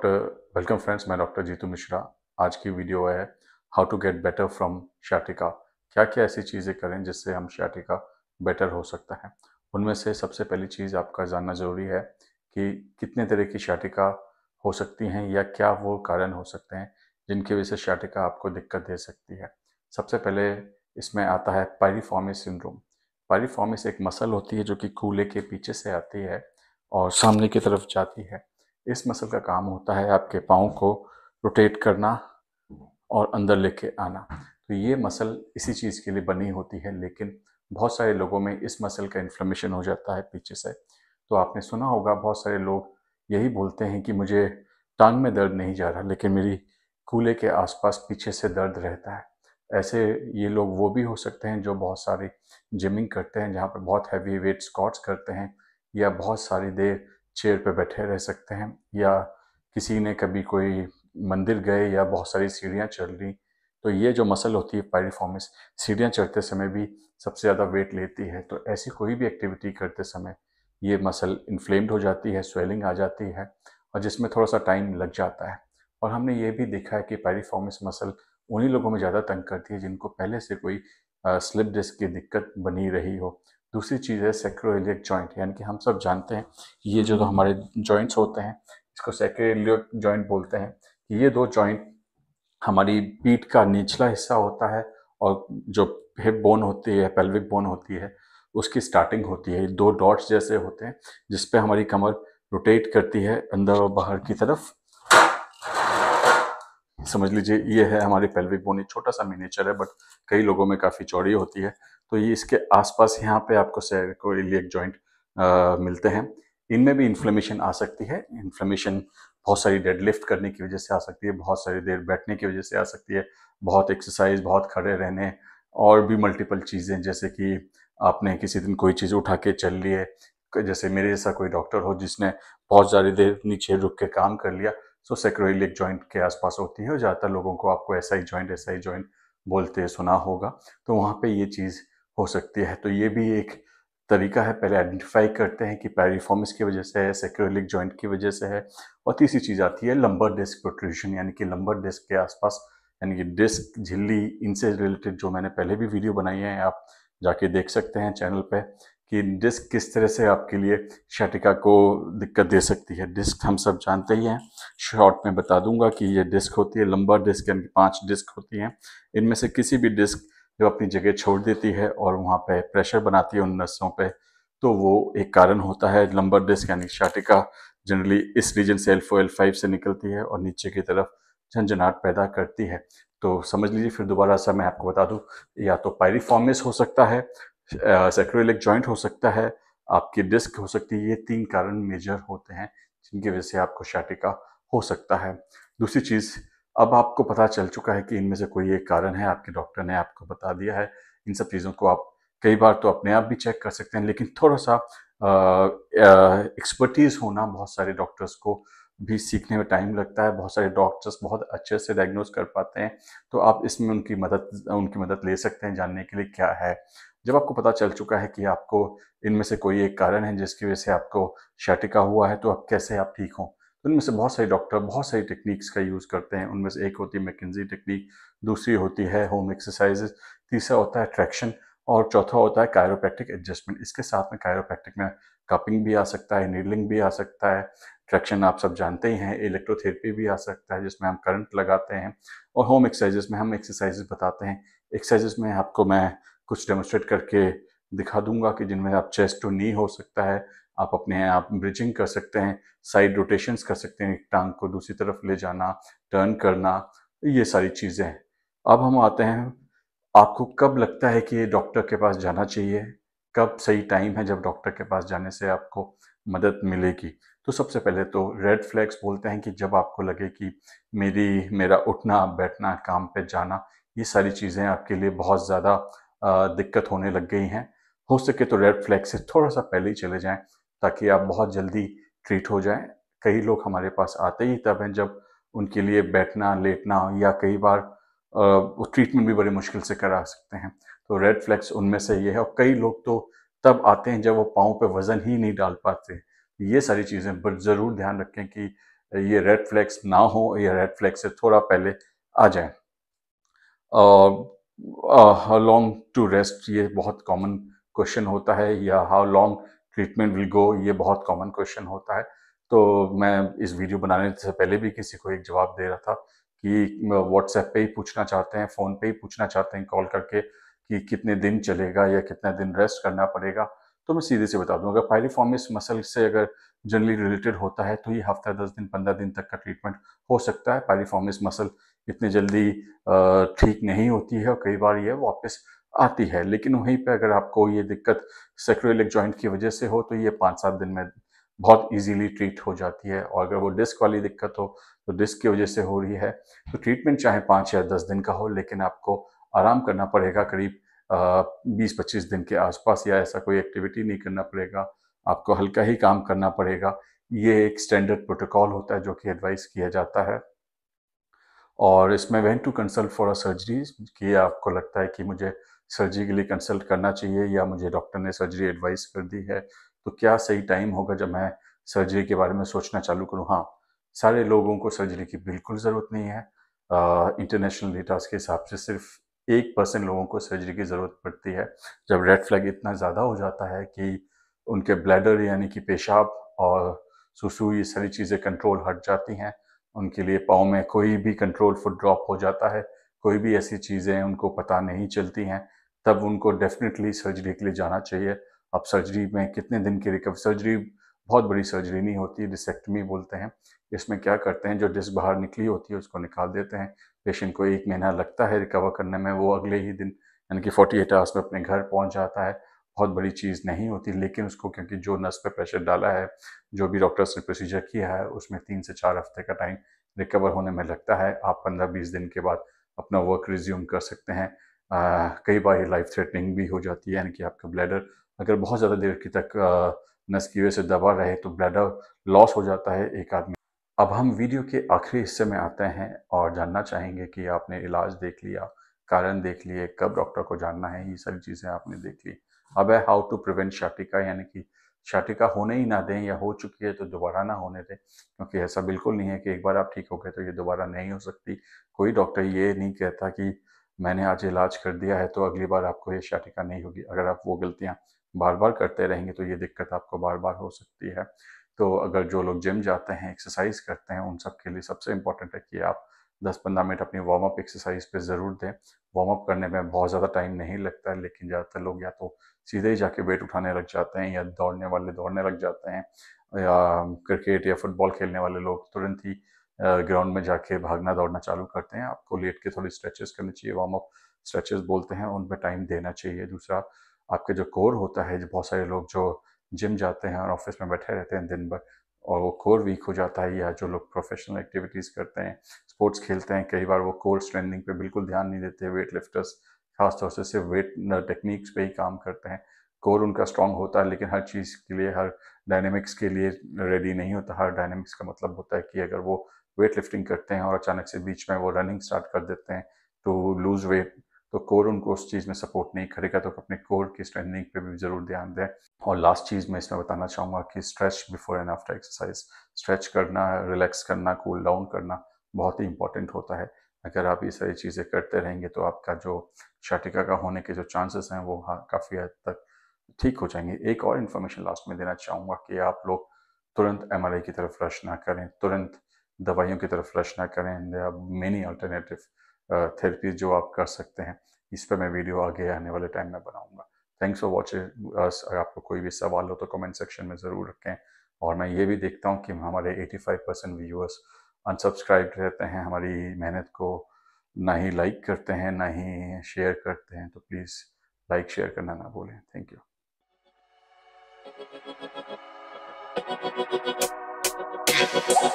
doctor welcome friends मैं doctor Jitu Mishra आज की वीडियो है how to get better from sciatica क्या क्या ऐसी चीज़ें करें जिससे हम शाटिका बेटर हो सकता है उनमें से सबसे पहली चीज़ आपका जानना ज़रूरी है कि कितने तरह की शाटिका हो सकती हैं या क्या वो कारण हो सकते हैं जिनकी वजह से शाटिका आपको दिक्कत दे सकती है सबसे पहले इसमें आता है पायरीफॉर्मिस सिंड्रोम पैरीफॉर्मिस एक मसल होती है जो कि कूले के पीछे से आती है और सामने की तरफ जाती है इस मसल का काम होता है आपके पाँव को रोटेट करना और अंदर लेके आना तो ये मसल इसी चीज़ के लिए बनी होती है लेकिन बहुत सारे लोगों में इस मसल का इन्फ्लेमेशन हो जाता है पीछे से तो आपने सुना होगा बहुत सारे लोग यही बोलते हैं कि मुझे टांग में दर्द नहीं जा रहा लेकिन मेरी कूले के आसपास पीछे से दर्द रहता है ऐसे ये लोग वो भी हो सकते हैं जो बहुत सारी जिमिंग करते हैं जहाँ पर बहुत हैवी वेट स्कॉट्स करते हैं या बहुत सारी देर चेयर पे बैठे रह सकते हैं या किसी ने कभी कोई मंदिर गए या बहुत सारी सीढ़ियाँ चढ़ ली तो ये जो मसल होती है पायरिफॉर्मिस सीढ़ियाँ चढ़ते समय भी सबसे ज़्यादा वेट लेती है तो ऐसी कोई भी एक्टिविटी करते समय ये मसल इन्फ्लेम्ड हो जाती है स्वेलिंग आ जाती है और जिसमें थोड़ा सा टाइम लग जाता है और हमने ये भी देखा है कि पायरिफॉर्मिस मसल उन्हीं लोगों में ज़्यादा तंग करती है जिनको पहले से कोई स्लिप डिस्क की दिक्कत बनी रही हो दूसरी चीज़ है सेक्रोइलियक जॉइंट यानी कि हम सब जानते हैं ये जो तो हमारे जॉइंट्स होते हैं इसको सेक्रोइलियक जॉइंट बोलते हैं ये दो जॉइंट हमारी पीठ का निचला हिस्सा होता है और जो हिप बोन होती है पेल्विक बोन होती है उसकी स्टार्टिंग होती है दो डॉट्स जैसे होते हैं जिसपे हमारी कमर रोटेट करती है अंदर और बाहर की तरफ समझ लीजिए ये है हमारी पेल्विक बोन छोटा सा मिनेचर है बट कई लोगों में काफ़ी चौड़ी होती है तो ये इसके आसपास यहाँ पे आपको सैरिकोइलियक जॉइंट मिलते हैं इनमें भी इन्फ्लेमेशन आ सकती है इन्फ्लेमेशन बहुत सारी डेड करने की वजह से आ सकती है बहुत सारी देर बैठने की वजह से आ सकती है बहुत एक्सरसाइज बहुत खड़े रहने और भी मल्टीपल चीज़ें जैसे कि आपने किसी दिन कोई चीज़ उठा के चल लिए जैसे मेरे जैसा कोई डॉक्टर हो जिसने बहुत सारी देर नीचे रुक के काम कर लिया सो सेक्रोइलिक जॉइंट के आसपास होती है और ज़्यादातर लोगों को आपको ऐसा ही जॉइंट ऐसा ही जॉइंट बोलते सुना होगा तो वहाँ पे ये चीज़ हो सकती है तो ये भी एक तरीका है पहले आइडेंटिफाई करते हैं कि पैरिफॉर्मिस की वजह से है सेक्रोलिक जॉइंट की वजह से है और तीसरी चीज़ आती है लंबर डिस्क प्रोट्रूशन यानी कि लंबर डिस्क के आसपास यानी कि डिस्क झिल्ली इनसे रिलेटेड जो मैंने पहले भी वीडियो बनाई है आप जाके देख सकते हैं चैनल पे कि डिस्क किस तरह से आपके लिए शटिका को दिक्कत दे सकती है डिस्क हम सब जानते ही हैं शॉर्ट में बता दूंगा कि ये डिस्क होती है लंबा डिस्क यानी पांच डिस्क होती हैं इनमें से किसी भी डिस्क जो अपनी जगह छोड़ देती है और वहाँ पे प्रेशर बनाती है उन नसों पे तो वो एक कारण होता है लंबर डिस्क यानी शाटिका जनरली इस रीजन से एल्फो एल फाइव से निकलती है और नीचे की तरफ झंझनाहट पैदा करती है तो समझ लीजिए फिर दोबारा सा मैं आपको बता दूं या तो पायरीफॉर्मिस हो सकता है सेक्रोलिक जॉइंट हो सकता है आपकी डिस्क हो सकती है ये तीन कारण मेजर होते हैं जिनकी वजह से आपको शाटिका हो सकता है दूसरी चीज़ अब आपको पता चल चुका है कि इनमें से कोई एक कारण है आपके डॉक्टर ने आपको बता दिया है इन सब चीज़ों को आप कई बार तो अपने आप भी चेक कर सकते हैं लेकिन थोड़ा सा एक्सपर्टीज़ होना बहुत सारे डॉक्टर्स को भी सीखने में टाइम लगता है बहुत सारे डॉक्टर्स बहुत अच्छे से डायग्नोज कर पाते हैं तो आप इसमें उनकी मदद उनकी मदद ले सकते हैं जानने के लिए क्या है जब आपको पता चल चुका है कि आपको इनमें से कोई एक कारण है जिसकी वजह से आपको शाटिका हुआ है तो आप कैसे आप ठीक हों तो उनमें से बहुत सारे डॉक्टर बहुत सारी टेक्निक्स का यूज़ करते हैं उनमें से एक होती है मैकेजी टेक्निक दूसरी होती है होम एक्सरसाइजेज तीसरा होता है ट्रैक्शन और चौथा होता है कायरोपैक्टिक एडजस्टमेंट इसके साथ में कायरोपैक्टिक में कपिंग भी आ सकता है नीडलिंग भी आ सकता है ट्रैक्शन आप सब जानते ही हैं इलेक्ट्रोथेरेपी भी आ सकता है जिसमें हम करंट लगाते हैं और होम एक्सरसाइजेस में हम एक्सरसाइजेस बताते हैं एक्सरसाइजेस में आपको मैं कुछ डेमोस्ट्रेट करके दिखा दूंगा कि जिनमें आप चेस्ट टू नी हो सकता है आप अपने आप ब्रिजिंग कर सकते हैं साइड रोटेशंस कर सकते हैं टांग को दूसरी तरफ ले जाना टर्न करना ये सारी चीज़ें हैं अब हम आते हैं आपको कब लगता है कि डॉक्टर के पास जाना चाहिए कब सही टाइम है जब डॉक्टर के पास जाने से आपको मदद मिलेगी तो सबसे पहले तो रेड फ्लैग्स बोलते हैं कि जब आपको लगे कि मेरी मेरा उठना बैठना काम पे जाना ये सारी चीज़ें आपके लिए बहुत ज़्यादा दिक्कत होने लग गई हैं हो सके तो रेड फ्लैग से थोड़ा सा पहले ही चले जाएं ताकि आप बहुत जल्दी ट्रीट हो जाएं कई लोग हमारे पास आते ही तब हैं जब उनके लिए बैठना लेटना या कई बार वो ट्रीटमेंट भी बड़ी मुश्किल से करा सकते हैं तो रेड फ्लैग्स उनमें से ये है और कई लोग तो तब आते हैं जब वो पाँव पे वज़न ही नहीं डाल पाते ये सारी चीज़ें बट ज़रूर ध्यान रखें कि ये रेड फ्लैक्स ना हो या रेड फ्लैक्स से थोड़ा पहले आ जाए और हाउ लॉन्ग टू रेस्ट ये बहुत कॉमन क्वेश्चन होता है या how long treatment will go ये बहुत कॉमन क्वेश्चन होता है तो मैं इस वीडियो बनाने से पहले भी किसी को एक जवाब दे रहा था कि व्हाट्सएप पे ही पूछना चाहते हैं फ़ोन पे ही पूछना चाहते हैं कॉल करके कि कितने दिन चलेगा या कितना दिन रेस्ट करना पड़ेगा तो मैं सीधे से बता दूँ अगर पायलिफॉर्मिस मसल से अगर जनरली रिलेटेड होता है तो ये हफ्ता दस दिन पंद्रह दिन तक का ट्रीटमेंट हो सकता है पायलिफॉर्मिस मसल इतनी जल्दी ठीक नहीं होती है और कई बार ये वापस आती है लेकिन वहीं पे अगर आपको ये दिक्कत सेक्रोलिक जॉइंट की वजह से हो तो ये पाँच सात दिन में बहुत इजीली ट्रीट हो जाती है और अगर वो डिस्क वाली दिक्कत हो तो डिस्क की वजह से हो रही है तो ट्रीटमेंट चाहे पाँच या दस दिन का हो लेकिन आपको आराम करना पड़ेगा करीब बीस पच्चीस दिन के आसपास या ऐसा कोई एक्टिविटी नहीं करना पड़ेगा आपको हल्का ही काम करना पड़ेगा ये एक स्टैंडर्ड प्रोटोकॉल होता है जो कि एडवाइस किया जाता है और इसमें when to consult for a surgery कि आपको लगता है कि मुझे सर्जरी के लिए कंसल्ट करना चाहिए या मुझे डॉक्टर ने सर्जरी एडवाइस कर दी है तो क्या सही टाइम होगा जब मैं सर्जरी के बारे में सोचना चालू करूँ हाँ सारे लोगों को सर्जरी की बिल्कुल ज़रूरत नहीं है इंटरनेशनल डेटास के हिसाब से सिर्फ एक परसेंट लोगों को सर्जरी की ज़रूरत पड़ती है जब रेड फ्लैग इतना ज़्यादा हो जाता है कि उनके ब्लैडर यानी कि पेशाब और सुसू ये सारी चीज़ें कंट्रोल हट जाती हैं उनके लिए पाँव में कोई भी कंट्रोल फुट ड्रॉप हो जाता है कोई भी ऐसी चीज़ें उनको पता नहीं चलती हैं तब उनको डेफिनेटली सर्जरी के लिए जाना चाहिए अब सर्जरी में कितने दिन की रिकवरी सर्जरी बहुत बड़ी सर्जरी नहीं होती डिसेक्टमी बोलते हैं इसमें क्या करते हैं जो डिस्क बाहर निकली होती है उसको निकाल देते हैं पेशेंट को एक महीना लगता है रिकवर करने में वो अगले ही दिन यानी कि फोर्टी एट आवर्स में अपने घर पहुंच जाता है बहुत बड़ी चीज़ नहीं होती लेकिन उसको क्योंकि जो नस पे प्रेशर डाला है जो भी डॉक्टर्स ने प्रोसीजर किया है उसमें तीन से चार हफ्ते का टाइम रिकवर होने में लगता है आप पंद्रह बीस दिन के बाद अपना वर्क रिज्यूम कर सकते हैं आ, कई बार ये लाइफ थ्रेटनिंग भी हो जाती है यानी कि आपका ब्लैडर अगर बहुत ज़्यादा देर की तक नस की वजह से दबा रहे तो ब्लैडर लॉस हो जाता है एक आदमी अब हम वीडियो के आखिरी हिस्से में आते हैं और जानना चाहेंगे कि आपने इलाज देख लिया कारण देख लिए कब डॉक्टर को जानना है ये सारी चीज़ें आपने देख ली अब है हाउ टू प्रिवेंट शाटिका यानी कि शाटिका होने ही ना दें या हो चुकी है तो दोबारा ना होने दें क्योंकि ऐसा बिल्कुल नहीं है कि एक बार आप ठीक हो गए तो ये दोबारा नहीं हो सकती कोई डॉक्टर ये नहीं कहता कि मैंने आज इलाज कर दिया है तो अगली बार आपको ये शाटिका नहीं होगी अगर आप वो गलतियाँ बार बार करते रहेंगे तो ये दिक्कत आपको बार बार हो सकती है तो अगर जो लोग जिम जाते हैं एक्सरसाइज करते हैं उन सब के लिए सबसे इम्पोर्टेंट है कि आप दस पंद्रह मिनट अपनी वार्म अप एक्सरसाइज पे ज़रूर दें वार्म अप करने में बहुत ज़्यादा टाइम नहीं लगता है लेकिन ज़्यादातर लोग या तो सीधे ही जाके वेट उठाने लग जाते हैं या दौड़ने वाले दौड़ने लग जाते हैं या क्रिकेट या फुटबॉल खेलने वाले लोग तुरंत ही ग्राउंड में जाके भागना दौड़ना चालू करते हैं आपको लेट के थोड़ी स्ट्रेचेस करनी चाहिए वार्म अप स्ट्रेचेस बोलते हैं उन पर टाइम देना चाहिए दूसरा आपके जो कोर होता है जो बहुत सारे लोग जो जिम जाते हैं और ऑफिस में बैठे रहते हैं दिन भर और वो कोर वीक हो जाता है या जो लोग प्रोफेशनल एक्टिविटीज़ करते हैं स्पोर्ट्स खेलते हैं कई बार वो कोर स्ट्रेंडिंग पे बिल्कुल ध्यान नहीं देते वेट लिफ्टर्स खासतौर से सिर्फ वेट टेक्निक्स पे ही काम करते हैं कोर उनका स्ट्रांग होता है लेकिन हर चीज़ के लिए हर डायनेमिक्स के लिए रेडी नहीं होता हर डायनेमिक्स का मतलब होता है कि अगर वो वेट लिफ्टिंग करते हैं और अचानक से बीच में वो रनिंग स्टार्ट कर देते हैं टू लूज़ वेट तो कोर उनको उस चीज़ में सपोर्ट नहीं करेगा तो अपने कोर की स्ट्रेंथनिंग पे भी जरूर ध्यान दें और लास्ट चीज़ मैं इसमें बताना चाहूँगा कि stretch before and after exercise stretch करना रिलैक्स करना कूल डाउन करना बहुत ही इंपॉर्टेंट होता है अगर आप ये सारी चीज़ें करते रहेंगे तो आपका जो शाटिका का होने के जो चांसेस हैं वो हाँ काफ़ी हद तक ठीक हो जाएंगे एक और इन्फॉर्मेशन लास्ट में देना चाहूँगा कि आप लोग तुरंत एम की तरफ रश ना करें तुरंत दवाइयों की तरफ रश ना करें there are many alternative therapies जो आप कर सकते हैं इस पर मैं वीडियो आगे आने वाले टाइम में बनाऊंगा थैंक्स फॉर वॉचिंग अस अगर आपको कोई भी सवाल हो तो कमेंट सेक्शन में ज़रूर रखें और मैं ये भी देखता हूँ कि हमारे 85 परसेंट व्यूअर्स अनसब्सक्राइब रहते हैं हमारी मेहनत को ना ही लाइक करते हैं ना ही शेयर करते हैं तो प्लीज़ लाइक शेयर करना ना भूलें थैंक यू